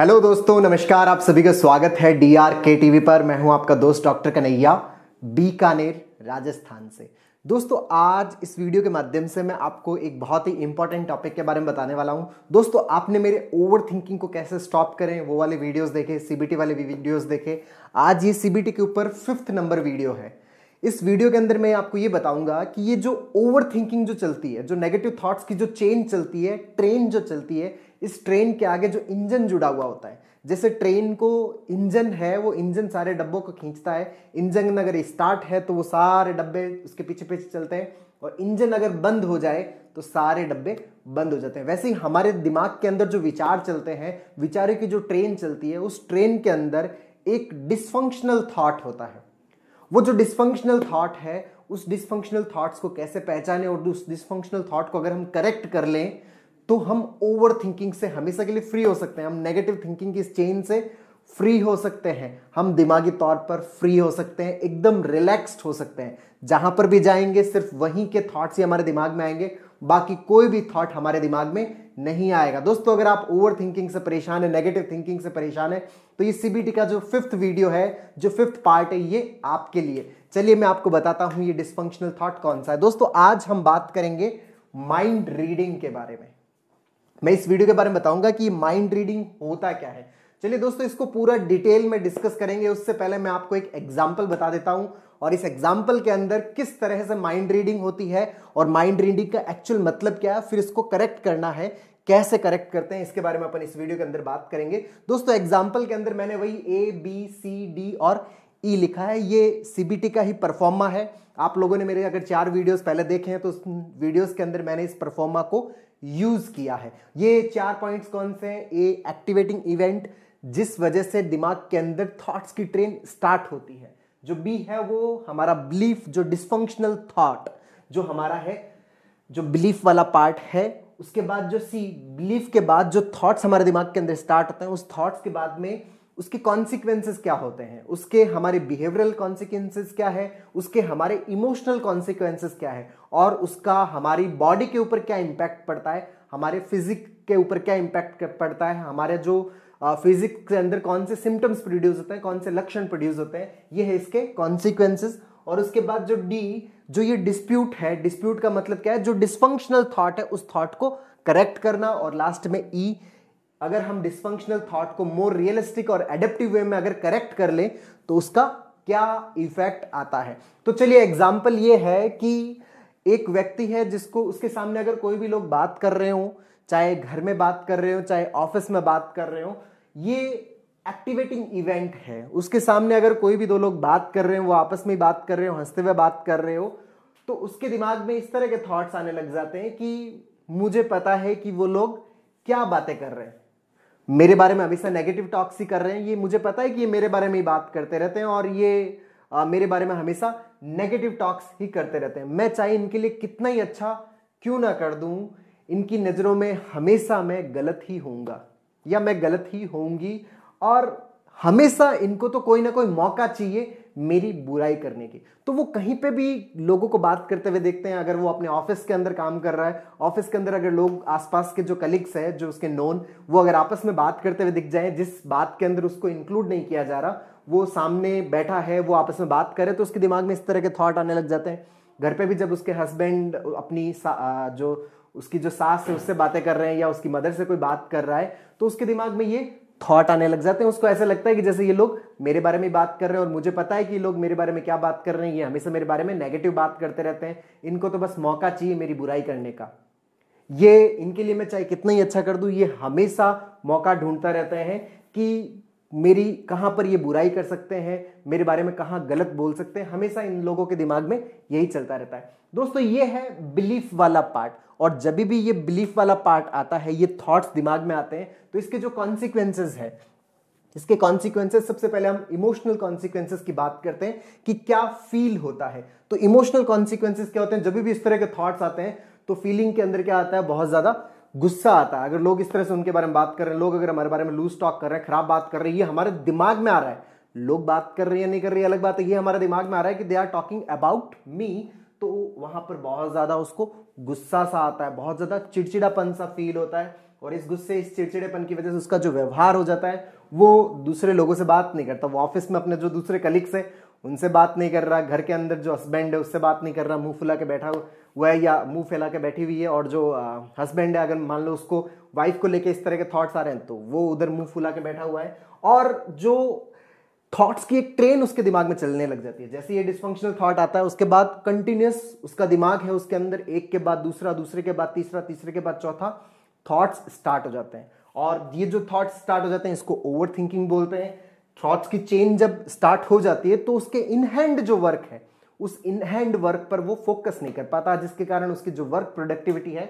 hello दोस्तों नमस्कार आप सभी का स्वागत है डी आर के टीवी पर मैं हूं आपका दोस्त डॉक्टर कन्हैया बीकानेर राजस्थान से दोस्तों आज इस वीडियो के माध्यम से मैं आपको एक बहुत ही इंपॉर्टेंट टॉपिक के बारे में बताने वाला हूं दोस्तों आपने मेरे ओवर थिंकिंग को कैसे स्टॉप करें वो वाले वीडियोस देखे सीबीटी वाले वीडियोस देखे आज ये सीबीटी के ऊपर फिफ्थ नंबर वीडियो है इस वीडियो के अंदर मैं आपको ये बताऊंगा कि ये जो ओवर थिंकिंग जो चलती है जो नेगेटिव थॉट्स की जो चेन चलती है ट्रेन जो चलती है इस ट्रेन के आगे जो इंजन जुड़ा हुआ होता है जैसे ट्रेन को इंजन है वो इंजन सारे डब्बों को खींचता है इंजन अगर स्टार्ट है तो वो सारे डब्बे उसके पीछे पीछे चलते हैं और इंजन अगर बंद हो जाए तो सारे डब्बे बंद हो जाते हैं वैसे ही हमारे दिमाग के अंदर जो विचार चलते हैं विचारों की जो ट्रेन चलती है उस ट्रेन के अंदर एक डिसफंक्शनल थॉट होता है वो जो डिसफंक्शनल थॉट है उस डिसफंक्शनल थॉट्स को कैसे पहचाने और उस डिसफंक्शनल थॉट को अगर हम करेक्ट कर लें तो हम ओवर थिंकिंग से हमेशा के लिए फ्री हो सकते हैं हम नेगेटिव थिंकिंग की इस चेन से फ्री हो सकते हैं हम दिमागी तौर पर फ्री हो सकते हैं एकदम रिलैक्स्ड हो सकते हैं जहां पर भी जाएंगे सिर्फ वहीं के थॉट्स ही हमारे दिमाग में आएंगे बाकी कोई भी थॉट हमारे दिमाग में नहीं आएगा दोस्तों अगर आप ओवर थिंकिंग से परेशान है नेगेटिव थिंकिंग से परेशान है तो ये सीबीटी का जो फिफ्थ वीडियो है जो फिफ्थ पार्ट है ये आपके लिए चलिए मैं आपको बताता हूं ये डिस्फंक्शनल थॉट कौन सा है दोस्तों आज हम बात करेंगे माइंड रीडिंग के बारे में मैं इस वीडियो के बारे में बताऊंगा कि माइंड रीडिंग होता क्या है चलिए दोस्तों इसको पूरा डिटेल में डिस्कस करेंगे उससे पहले मैं आपको एक एग्जाम्पल बता देता हूं और इस एग्जाम्पल के अंदर किस तरह से माइंड रीडिंग होती है और माइंड रीडिंग का एक्चुअल मतलब क्या है फिर इसको करेक्ट करना है कैसे करेक्ट करते हैं इसके बारे में अपन इस वीडियो के अंदर बात करेंगे दोस्तों एग्जाम्पल के अंदर मैंने वही ए बी सी डी और ई e लिखा है ये सीबीटी का ही परफॉर्मा है आप लोगों ने मेरे अगर चार वीडियोस पहले देखे हैं तो उस वीडियोस के अंदर मैंने इस परफॉर्मा को यूज किया है ये चार पॉइंट्स कौन से हैं ए एक्टिवेटिंग इवेंट जिस वजह से दिमाग के अंदर थॉट्स की ट्रेन स्टार्ट होती है जो बी है वो हमारा बिलीफ जो डिस्फंक्शनल थॉट जो हमारा है जो बिलीफ वाला पार्ट है उसके बाद जो सी बिलीफ के बाद जो थॉट्स हमारे दिमाग के अंदर स्टार्ट होते हैं उस थॉट्स के बाद में उसके कॉन्सिक्वेंसेस क्या होते हैं उसके हमारे बिहेवियरल कॉन्सिक्वेंसेस क्या है उसके हमारे इमोशनल कॉन्सिक्वेंसेस क्या है और उसका हमारी बॉडी के ऊपर क्या इम्पैक्ट पड़ता है हमारे फिजिक के ऊपर क्या इम्पैक्ट पड़ता है हमारे जो फिजिक uh, के अंदर कौन से सिम्टम्स प्रोड्यूस होते हैं कौन से लक्षण प्रोड्यूस होते हैं ये है इसके कॉन्सिक्वेंसेस और उसके बाद जो डी जो ये डिस्प्यूट है डिस्प्यूट का मतलब क्या है जो डिस्फंक्शनल थॉट है उस थॉट को करेक्ट करना और लास्ट में ई e, अगर हम डिसफंक्शनल थॉट को मोर रियलिस्टिक और एडेप्टिव वे में अगर करेक्ट कर लें तो उसका क्या इफेक्ट आता है तो चलिए एग्जाम्पल ये है कि एक व्यक्ति है जिसको उसके सामने अगर कोई भी लोग बात कर रहे हो चाहे घर में बात कर रहे हो चाहे ऑफिस में बात कर रहे हो ये एक्टिवेटिंग इवेंट है उसके सामने अगर कोई भी दो लोग बात कर रहे हो वो आपस में बात कर रहे हो हंसते हुए बात कर रहे हो तो उसके दिमाग में इस तरह के थॉट्स आने लग जाते हैं कि मुझे पता है कि वो लोग क्या बातें कर रहे हैं मेरे बारे में हमेशा नेगेटिव टॉक्स ही कर रहे हैं ये मुझे पता है कि ये मेरे बारे में ही बात करते रहते हैं और ये आ, मेरे बारे में हमेशा नेगेटिव टॉक्स ही करते रहते हैं मैं चाहे इनके लिए कितना ही अच्छा क्यों ना कर दूं इनकी नज़रों में हमेशा मैं गलत ही होऊंगा या मैं गलत ही होऊंगी और हमेशा इनको तो कोई ना कोई मौका चाहिए मेरी बुराई करने की तो वो कहीं पे भी लोगों को बात करते हुए देखते हैं अगर वो अपने ऑफिस के अंदर काम कर रहा है ऑफिस के अंदर अगर लोग आसपास के जो कलीग्स हैं जो उसके नोन वो अगर आपस में बात करते हुए दिख जाए जिस बात के अंदर उसको इंक्लूड नहीं किया जा रहा वो सामने बैठा है वो आपस में बात करे तो उसके दिमाग में इस तरह के थॉट आने लग जाते हैं घर पे भी जब उसके हस्बैंड अपनी जो उसकी जो सास है उससे बातें कर रहे हैं या उसकी मदर से कोई बात कर रहा है तो उसके दिमाग में ये थॉट आने लग जाते हैं उसको ऐसा लगता है कि जैसे ये लोग मेरे बारे में बात कर रहे हैं और मुझे पता है कि ये लोग मेरे बारे में क्या बात कर रहे हैं ये हमेशा मेरे बारे में नेगेटिव बात करते रहते हैं इनको तो बस मौका चाहिए मेरी बुराई करने का ये इनके लिए मैं चाहे कितना ही अच्छा कर दूं ये हमेशा मौका ढूंढता रहते हैं कि मेरी कहाँ पर ये बुराई कर सकते हैं मेरे बारे में कहाँ गलत बोल सकते हैं हमेशा इन लोगों के दिमाग में यही चलता रहता है दोस्तों ये है बिलीफ वाला पार्ट और जब भी ये बिलीफ वाला पार्ट आता है ये थॉट्स दिमाग में आते हैं तो इसके जो कॉन्सिक्वेंसेज है इसके कॉन्सिक्वेंसेज सबसे पहले हम इमोशनल कॉन्सिक्वेंसेस की बात करते हैं कि क्या फील होता है तो इमोशनल कॉन्सिक्वेंसेस क्या होते हैं जब भी इस तरह के थॉट्स आते हैं तो फीलिंग के अंदर क्या आता है बहुत ज़्यादा गुस्सा आता है अगर लोग इस तरह से उनके बारे में बात कर रहे हैं लोग अगर हमारे बारे में लूज टॉक कर रहे हैं खराब बात कर रहे हैं ये हमारे दिमाग में आ रहा है लोग बात कर रहे हैं नहीं कर रहे अलग बात है ये हमारे दिमाग में आ रहा है कि they are talking about me तो वहां पर बहुत ज्यादा उसको गुस्सा सा आता है बहुत ज्यादा चिड़चिड़ापन सा फील होता है और इस गुस्से इस चिड़चिड़ेपन की वजह से उसका जो व्यवहार हो जाता है वो दूसरे लोगों से बात नहीं करता वो ऑफिस में अपने जो दूसरे कलीग्स हैं उनसे बात नहीं कर रहा घर के अंदर जो हस्बैंड है उससे बात नहीं कर रहा मुंह फुला के बैठा हुआ है या मुंह फैला के बैठी हुई है और जो हस्बैंड है अगर मान लो उसको वाइफ को लेके इस तरह के थॉट्स आ रहे हैं तो वो उधर मुंह फुला के बैठा हुआ है और जो थॉट्स की एक ट्रेन उसके दिमाग में चलने लग जाती है जैसे ये डिस्फंक्शनल थॉट आता है उसके बाद कंटिन्यूस उसका दिमाग है उसके अंदर एक के बाद दूसरा दूसरे के बाद तीसरा तीसरे के बाद चौथा थॉट्स स्टार्ट हो जाते हैं और ये जो थॉट्स स्टार्ट हो जाते हैं इसको ओवर थिंकिंग बोलते हैं थॉट्स की चेन जब स्टार्ट हो जाती है तो उसके इनहैंड जो वर्क है उस इनहैंड वर्क पर वो फोकस नहीं कर पाता जिसके कारण उसकी जो वर्क प्रोडक्टिविटी है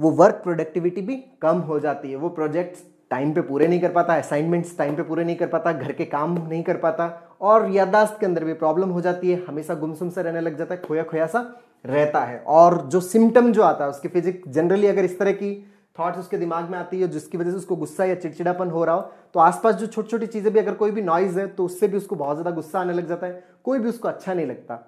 वो वर्क प्रोडक्टिविटी भी कम हो जाती है वो प्रोजेक्ट्स टाइम पे पूरे नहीं कर पाता असाइनमेंट्स टाइम पे पूरे नहीं कर पाता घर के काम नहीं कर पाता और यादाश्त के अंदर भी प्रॉब्लम हो जाती है हमेशा गुमसुम से रहने लग जाता है खोया खोया सा रहता है और जो सिम्टम जो आता है उसके फिजिक जनरली अगर इस तरह की थॉट्स उसके दिमाग में आती है जिसकी वजह से उसको गुस्सा या चिड़चिड़ापन हो रहा हो तो आसपास जो छोटी छोटी चीज़ें भी अगर कोई भी नॉइज़ है तो उससे भी उसको बहुत ज़्यादा गुस्सा आने लग जाता है कोई भी उसको अच्छा नहीं लगता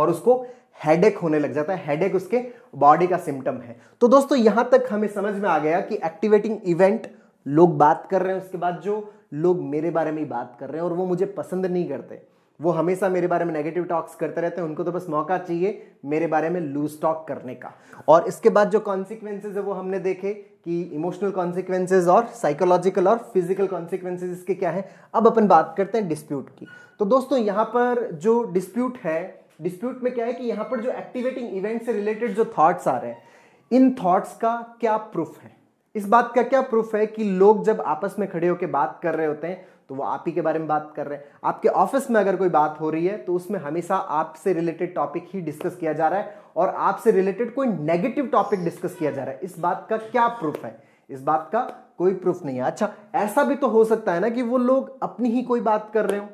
और उसको हेडेक होने लग जाता है हेडेक उसके बॉडी का सिम्टम है तो दोस्तों यहाँ तक हमें समझ में आ गया कि एक्टिवेटिंग इवेंट लोग बात कर रहे हैं उसके बाद जो लोग मेरे बारे में ही बात कर रहे हैं और वो मुझे पसंद नहीं करते वो हमेशा मेरे बारे में नेगेटिव टॉक्स करते रहते हैं उनको तो बस मौका चाहिए मेरे बारे में लूज टॉक करने का और इसके बाद जो कॉन्सिक्वेंसेज है वो हमने देखे कि इमोशनल कॉन्सिक्वेंसेज और साइकोलॉजिकल और फिजिकल कॉन्सिक्वेंसेज इसके क्या हैं अब अपन बात करते हैं डिस्प्यूट की तो दोस्तों यहाँ पर जो डिस्प्यूट है डिस्प्यूट में क्या है कि यहाँ पर जो एक्टिवेटिंग इवेंट से रिलेटेड जो थॉट्स आ रहे हैं इन थॉट्स का क्या प्रूफ है इस बात का क्या प्रूफ है कि लोग जब आपस में खड़े होकर बात कर रहे होते हैं तो वो आप ही के बारे में बात कर रहे हैं आपके ऑफिस में अगर कोई बात हो रही है तो उसमें हमेशा आपसे रिलेटेड टॉपिक ही डिस्कस किया जा रहा है और आपसे रिलेटेड कोई नेगेटिव टॉपिक डिस्कस किया जा रहा है इस बात का क्या प्रूफ है इस बात का कोई प्रूफ नहीं है अच्छा ऐसा भी तो हो सकता है ना कि वो लोग अपनी ही कोई बात कर रहे हो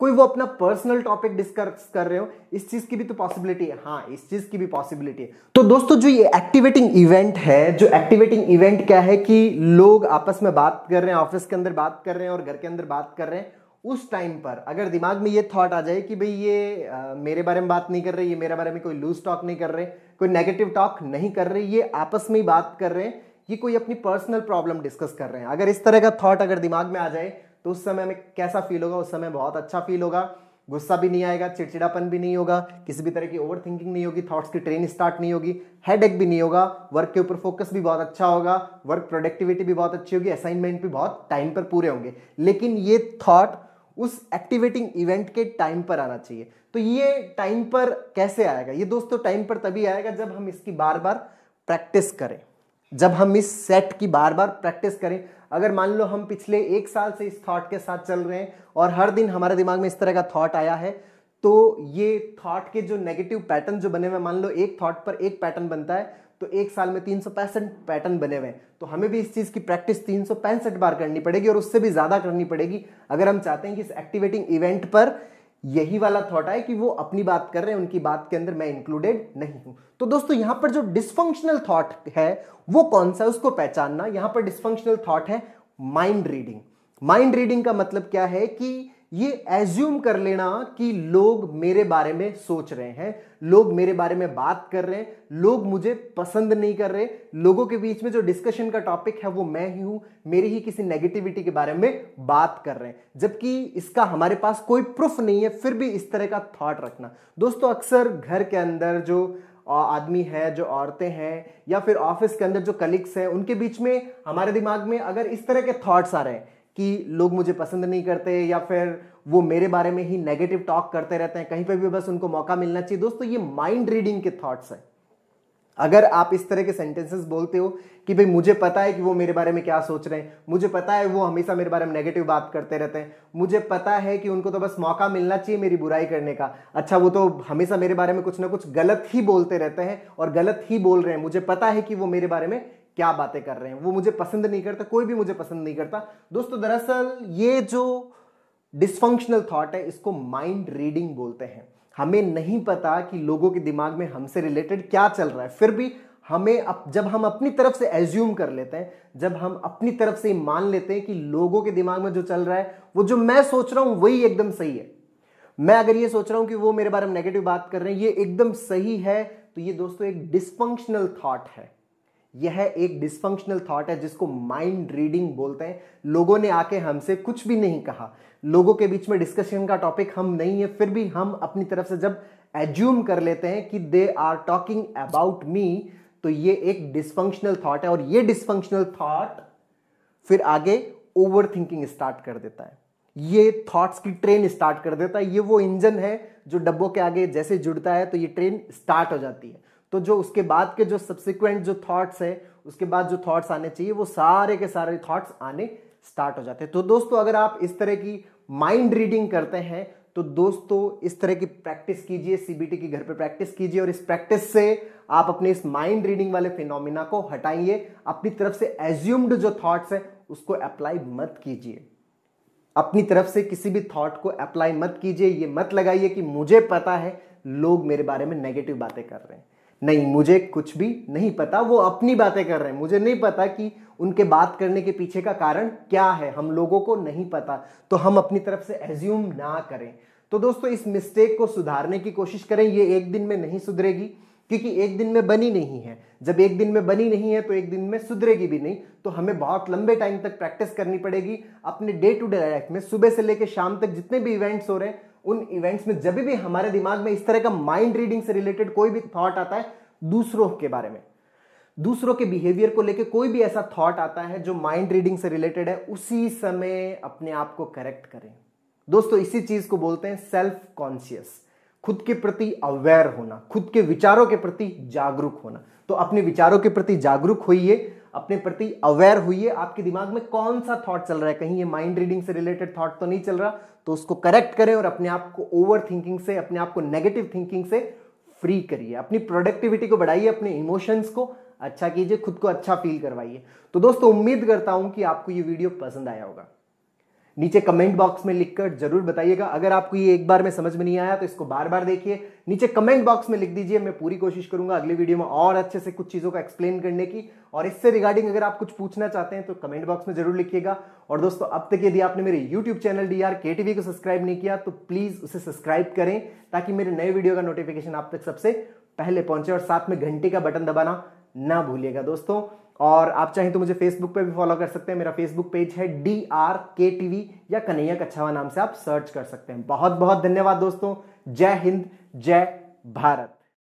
कोई वो अपना पर्सनल टॉपिक डिस्कस कर रहे हो इस चीज की भी तो पॉसिबिलिटी है हाँ इस चीज की भी पॉसिबिलिटी है तो दोस्तों जो ये एक्टिवेटिंग इवेंट है जो एक्टिवेटिंग इवेंट क्या है कि लोग आपस में बात कर रहे हैं ऑफिस के अंदर बात कर रहे हैं और घर के अंदर बात कर रहे हैं उस टाइम पर अगर दिमाग में ये थॉट आ जाए कि भाई ये आ, मेरे बारे में बात नहीं कर रहे ये मेरे बारे में कोई लूज टॉक नहीं कर रहे कोई नेगेटिव टॉक नहीं कर रहे ये आपस में ही बात कर रहे हैं ये कोई अपनी पर्सनल प्रॉब्लम डिस्कस कर रहे हैं अगर इस तरह का थॉट अगर दिमाग में आ जाए तो उस समय हमें कैसा फील होगा उस समय बहुत अच्छा फील होगा गुस्सा भी नहीं आएगा चिड़चिड़ापन भी नहीं होगा किसी भी तरह की ओवर थिंकिंग नहीं होगी थॉट्स की ट्रेन स्टार्ट नहीं होगी हेड भी नहीं होगा वर्क के ऊपर फोकस भी बहुत अच्छा होगा वर्क प्रोडक्टिविटी भी बहुत अच्छी होगी असाइनमेंट भी बहुत टाइम पर पूरे होंगे लेकिन ये थॉट उस एक्टिवेटिंग इवेंट के टाइम पर आना चाहिए तो ये टाइम पर कैसे आएगा ये दोस्तों टाइम पर तभी आएगा जब हम इसकी बार बार प्रैक्टिस करें जब हम इस सेट की बार बार प्रैक्टिस करें अगर मान लो हम पिछले एक साल से इस थॉट के साथ चल रहे हैं और हर दिन हमारे दिमाग में इस तरह का थॉट आया है तो ये थॉट के जो नेगेटिव पैटर्न जो बने हुए मान लो एक थॉट पर एक पैटर्न बनता है तो एक साल में तीन पैटर्न बने हुए हैं तो हमें भी इस चीज़ की प्रैक्टिस तीन बार करनी पड़ेगी और उससे भी ज़्यादा करनी पड़ेगी अगर हम चाहते हैं कि इस एक्टिवेटिंग इवेंट पर यही वाला थॉट आए कि वो अपनी बात कर रहे हैं उनकी बात के अंदर मैं इंक्लूडेड नहीं हूं तो दोस्तों यहां पर जो डिस्फंक्शनल थॉट है वो कौन सा उसको पहचानना यहां पर डिस्फंक्शनल थॉट है माइंड रीडिंग माइंड रीडिंग का मतलब क्या है कि ये एज्यूम कर लेना कि लोग मेरे बारे में सोच रहे हैं लोग मेरे बारे में बात कर रहे हैं लोग मुझे पसंद नहीं कर रहे लोगों के बीच में जो डिस्कशन का टॉपिक है वो मैं ही हूं मेरी ही किसी नेगेटिविटी के बारे में बात कर रहे हैं जबकि इसका हमारे पास कोई प्रूफ नहीं है फिर भी इस तरह का थॉट रखना दोस्तों अक्सर घर के अंदर जो आदमी है जो औरतें हैं या फिर ऑफिस के अंदर जो कलीग्स हैं उनके बीच में हमारे दिमाग में अगर इस तरह के थॉट्स आ रहे हैं कि लोग मुझे पसंद नहीं करते या फिर वो मेरे बारे में ही नेगेटिव टॉक करते रहते हैं कहीं पर भी बस उनको मौका मिलना चाहिए दोस्तों ये माइंड रीडिंग के थॉट्स हैं अगर आप इस तरह के सेंटेंसेस बोलते हो कि भाई मुझे पता है कि वो मेरे बारे में क्या सोच रहे हैं मुझे पता है वो हमेशा मेरे बारे में नेगेटिव बात करते रहते हैं मुझे पता है कि उनको तो बस मौका मिलना चाहिए मेरी बुराई करने का अच्छा वो तो हमेशा मेरे बारे में कुछ ना कुछ गलत ही बोलते रहते हैं और गलत ही बोल रहे हैं मुझे पता है कि वो मेरे बारे में क्या बातें कर रहे हैं वो मुझे पसंद नहीं करता कोई भी मुझे पसंद नहीं करता दोस्तों दरअसल ये जो डिसफंक्शनल थॉट है इसको माइंड रीडिंग बोलते हैं हमें नहीं पता कि लोगों के दिमाग में हमसे रिलेटेड क्या चल रहा है फिर भी हमें अप, जब हम अपनी तरफ से एज्यूम कर लेते हैं जब हम अपनी तरफ से मान लेते हैं कि लोगों के दिमाग में जो चल रहा है वो जो मैं सोच रहा हूं वही एकदम सही है मैं अगर ये सोच रहा हूं कि वो मेरे बारे में नेगेटिव बात कर रहे हैं ये एकदम सही है तो ये दोस्तों एक डिस्फंक्शनल थॉट है यह एक डिस्फंक्शनल थॉट है जिसको माइंड रीडिंग बोलते हैं लोगों ने आके हमसे कुछ भी नहीं कहा लोगों के बीच में डिस्कशन का टॉपिक हम नहीं है फिर भी हम अपनी तरफ से जब एज्यूम कर लेते हैं कि they are talking about me तो ये एक डिस्फंक्शनल थॉट है और ये डिस्फंक्शनल थॉट फिर आगे ओवर थिंकिंग स्टार्ट कर देता है ये थॉट्स की ट्रेन स्टार्ट कर देता है ये वो इंजन है जो डब्बों के आगे जैसे जुड़ता है तो ये ट्रेन स्टार्ट हो जाती है तो जो उसके बाद के जो सब्सिक्वेंट जो थॉट्स है उसके बाद जो थॉट्स आने चाहिए वो सारे के सारे थॉट्स आने स्टार्ट हो जाते हैं तो दोस्तों अगर आप इस तरह की माइंड रीडिंग करते हैं तो दोस्तों इस तरह की प्रैक्टिस कीजिए सीबीटी की घर पे प्रैक्टिस कीजिए और इस प्रैक्टिस से आप अपने इस माइंड रीडिंग वाले फिनोमिना को हटाइए अपनी तरफ से एज्यूम्ड जो थॉट्स है उसको अप्लाई मत कीजिए अपनी तरफ से किसी भी थॉट को अप्लाई मत कीजिए ये मत लगाइए कि मुझे पता है लोग मेरे बारे में नेगेटिव बातें कर रहे हैं नहीं मुझे कुछ भी नहीं पता वो अपनी बातें कर रहे हैं मुझे नहीं पता कि उनके बात करने के पीछे का कारण क्या है हम लोगों को नहीं पता तो हम अपनी तरफ से एज्यूम ना करें तो दोस्तों इस मिस्टेक को सुधारने की कोशिश करें ये एक दिन में नहीं सुधरेगी क्योंकि एक दिन में बनी नहीं है जब एक दिन में बनी नहीं है तो एक दिन में सुधरेगी भी नहीं तो हमें बहुत लंबे टाइम तक प्रैक्टिस करनी पड़ेगी अपने डे टू डे लाइफ में सुबह से लेकर शाम तक जितने भी इवेंट्स हो रहे हैं उन इवेंट्स में जब भी हमारे दिमाग में इस तरह का माइंड रीडिंग से रिलेटेड कोई भी थॉट आता है दूसरों के बारे में दूसरों के बिहेवियर को लेके कोई भी ऐसा थॉट आता है जो माइंड रीडिंग से रिलेटेड है उसी समय अपने आप को करेक्ट करें दोस्तों इसी चीज को बोलते हैं सेल्फ कॉन्शियस खुद के प्रति अवेयर होना खुद के विचारों के प्रति जागरूक होना तो अपने विचारों के प्रति जागरूक होइए अपने प्रति अवेयर है आपके दिमाग में कौन सा थॉट चल रहा है कहीं ये माइंड रीडिंग से रिलेटेड थॉट तो नहीं चल रहा तो उसको करेक्ट करें और अपने आप को ओवर थिंकिंग से अपने आप को नेगेटिव थिंकिंग से फ्री करिए अपनी प्रोडक्टिविटी को बढ़ाइए अपने इमोशंस को अच्छा कीजिए खुद को अच्छा फील करवाइए तो दोस्तों उम्मीद करता हूं कि आपको ये वीडियो पसंद आया होगा नीचे कमेंट बॉक्स में लिखकर जरूर बताइएगा अगर आपको ये एक बार में समझ में नहीं आया तो इसको बार बार देखिए नीचे कमेंट बॉक्स में लिख दीजिए मैं पूरी कोशिश करूंगा अगले वीडियो में और अच्छे से कुछ चीज़ों को एक्सप्लेन करने की और इससे रिगार्डिंग अगर आप कुछ पूछना चाहते हैं तो कमेंट बॉक्स में जरूर लिखिएगा और दोस्तों अब तक यदि आपने मेरे YouTube channel D R K TV को सब्सक्राइब नहीं किया तो प्लीज़ उसे सब्सक्राइब करें ताकि मेरे नए वीडियो का नोटिफिकेशन आप तक सबसे पहले पहुंचे और साथ में घंटे का बटन दबाना ना भूलिएगा दोस्तों और आप चाहें तो मुझे फेसबुक पे भी फॉलो कर सकते हैं मेरा फेसबुक पेज है D R K T V या कन्हैया कछावा नाम से आप सर्च कर सकते हैं बहुत बहुत धन्यवाद दोस्तों जय हिंद जय भारत